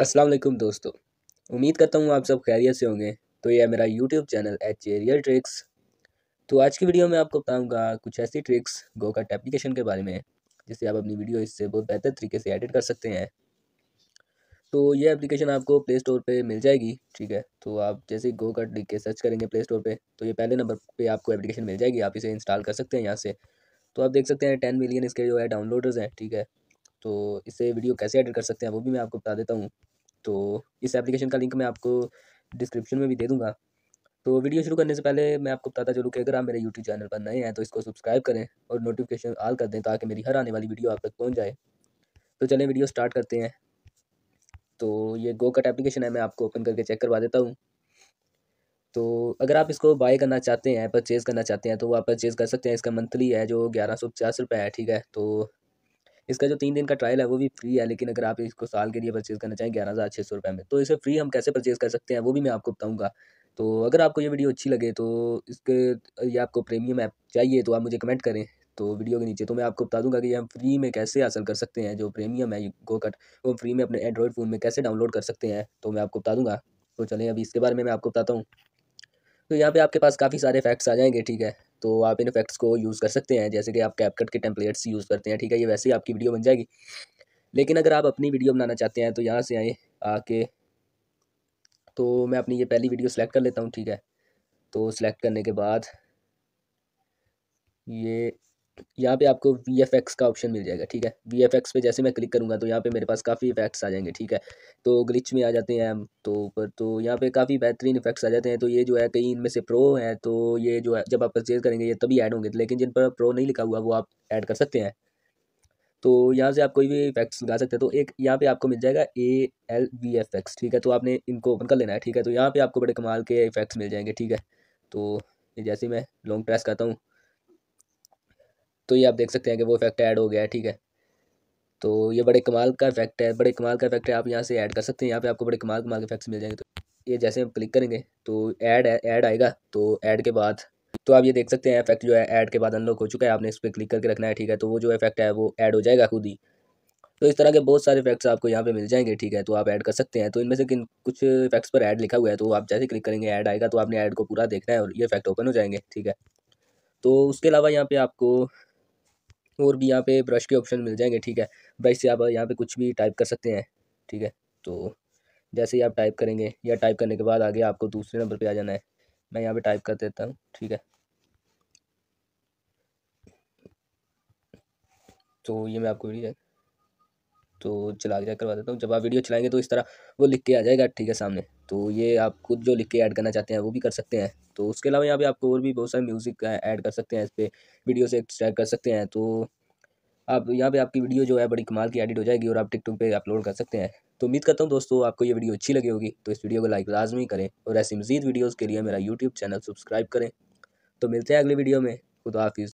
अस्सलाम वालेकुम दोस्तों उम्मीद करता हूँ आप सब खैरियत से होंगे तो यह मेरा YouTube channel H A real tricks तो आज की वीडियो में आपको बताऊँगा कुछ ऐसी ट्रिक्स गो कट एप्लीकेशन के बारे में जिससे आप अपनी वीडियो इससे बहुत बेहतर तरीके से एडिट कर सकते हैं तो यह एप्लीकेशन आपको प्ले स्टोर पर मिल जाएगी ठीक है तो आप जैसे गो कट लिख के सर्च करेंगे प्ले स्टोर पर तो ये पहले नंबर पर आपको एप्लीकेशन मिल जाएगी आप इसे इंस्टॉल कर सकते हैं यहाँ से तो आप देख सकते हैं टेन मिलियन इसके जो है डाउनलोडर्स हैं ठीक है तो इसे वीडियो कैसे एडिट कर सकते हैं वो भी मैं आपको बता देता हूँ तो इस एप्लीकेशन का लिंक मैं आपको डिस्क्रिप्शन में भी दे दूँगा तो वीडियो शुरू करने से पहले मैं आपको बताता चलूँ कि अगर आप मेरे यूट्यूब चैनल पर नए हैं तो इसको सब्सक्राइब करें और नोटिफिकेशन ऑल कर दें ताकि मेरी हर आने वाली वीडियो आप तक पहुँच जाए तो चलें वीडियो स्टार्ट करते हैं तो ये गो कट एप्लीकेशन है मैं आपको ओपन करके चेक करवा देता हूँ तो अगर आप इसको बाय करना चाहते हैं परचेज़ करना चाहते हैं तो वो आप परचेज़ कर सकते हैं इसका मंथली है जो ग्यारह सौ पचास रुपये है ठीक है तो इसका जो तीन दिन का ट्रायल है वो भी फ्री है लेकिन अगर आप इसको साल के लिए परचेज़ करना चाहें ग्यारह हज़ार छः सौ रुपये में तो इसे फ्री हम कैसे परचेज़ कर सकते हैं वो भी मैं आपको बताऊँगा तो अगर आपको ये वीडियो अच्छी लगे तो इसके ये आपको प्रीमियम ऐप चाहिए तो आप मुझे कमेंट करें तो वीडियो के नीचे तो मैं आपको बता दूंगा कि हम फ्री में कैसे हासिल कर सकते हैं जो प्रीमियम है गो कट वो फ्री में अपने एंड्रॉयड फ़ोन में कैसे डाउनलोड कर सकते हैं तो मैं आपको बता दूंगा तो चलें अभी इसके बारे में मैं आपको बताता हूँ तो यहाँ पे आपके पास काफ़ी सारे फैक्ट्स आ जाएंगे ठीक है तो आप इन इफेक्ट्स को यूज़ कर सकते हैं जैसे कि आप कैपकट के टेम्पलेट्स यूज़ करते हैं ठीक है ये वैसे ही आपकी वीडियो बन जाएगी लेकिन अगर आप अपनी वीडियो बनाना चाहते हैं तो यहाँ से आए आके तो मैं अपनी ये पहली वीडियो सेलेक्ट कर लेता हूँ ठीक है तो सेलेक्ट करने के बाद ये यहाँ पे आपको वी एफ एक्स का ऑप्शन मिल जाएगा ठीक है वी एफ एक्स पे जैसे मैं क्लिक करूँगा तो यहाँ पे मेरे पास काफ़ी इफेक्ट्स आ जाएंगे ठीक है तो ग्लिच में आ जाते हैं हम तो ऊपर तो यहाँ पे काफ़ी बेहतरीन इफेक्ट्स आ जाते हैं तो ये जो है कई इनमें से प्रो है तो ये जो है जब आप परचेज़ करेंगे ये तभी ऐड होंगे लेकिन जिन पर प्रो नहीं लिखा हुआ वो आप ऐड कर सकते हैं तो यहाँ से आप कोई भी इफेक्ट्स लगा सकते हैं तो एक यहाँ पे आपको मिल जाएगा A L V F X ठीक है तो आपने इनको ओपन कर लेना है ठीक है तो यहाँ पे आपको बड़े कमाल के इफेक्ट्स मिल जाएंगे ठीक है तो जैसे मैं लॉन्ग प्रेस करता हूँ तो ये आप देख सकते हैं कि वो इफेक्ट ऐड हो गया है ठीक है तो ये बड़े कमाल का इफेक्ट है बड़े कमाल का इफेक्ट है आप यहाँ से ऐड कर सकते हैं यहाँ पे आपको बड़े कमाल कमाल के इफेक्ट्स मिल जाएंगे तो ये जैसे हम क्लिक करेंगे तो ऐड ऐड आएगा तो ऐड के बाद तो आप ये देख सकते हैं इफेक्ट जो है ऐड के बाद अनलॉक हो चुका है आपने इस पर क्लिक करके रखना है ठीक है तो वो जो इफेक्ट है वो ऐड हो जाएगा खुद ही तो इस तरह के बहुत सारे इफेक्ट्स आपको यहाँ पे मिल जाएंगे ठीक है तो आप ऐड कर सकते हैं तो इनमें से किन कुछ इफेक्ट्स पर ऐड लिखा हुआ है तो आप जैसे क्लिक करेंगे ऐड आएगा तो आपने ऐड को पूरा देखना है और ये इफेक्ट ओपन हो जाएंगे ठीक है तो उसके अलावा यहाँ पे आपको और भी यहाँ पे ब्रश के ऑप्शन मिल जाएंगे ठीक है ब्रश से आप यहाँ पे कुछ भी टाइप कर सकते हैं ठीक है तो जैसे ही आप टाइप करेंगे या टाइप करने के बाद आगे आपको दूसरे नंबर पे आ जाना है मैं यहाँ पे टाइप कर देता हूँ ठीक है तो ये मैं आपको वीडियो तो चला करवा देता हूँ जब आप वीडियो चलाएंगे तो इस तरह वो लिख के आ जाएगा ठीक है सामने तो ये आप खुद जो लिख के ऐड करना चाहते हैं वो भी कर सकते हैं तो उसके अलावा यहाँ पे आपको और भी बहुत सारे म्यूज़िक ऐड कर सकते हैं इस पर वीडियो से एक्सट्रैक्ट कर सकते हैं तो आप यहाँ पे आपकी वीडियो जो है बड़ी कमाल की एडिट हो जाएगी और आप टिकटॉक पे अपलोड कर सकते हैं तो उम्मीद करता हूँ दोस्तों आपको ये वीडियो अच्छी लगी होगी तो इस वीडियो को लाइक लाजमी करें और ऐसी मजीद वीडियोज़ के लिए मेरा यूट्यूब चैनल सब्सक्राइब करें तो मिलते हैं अगले वीडियो में खुदा हाफिज़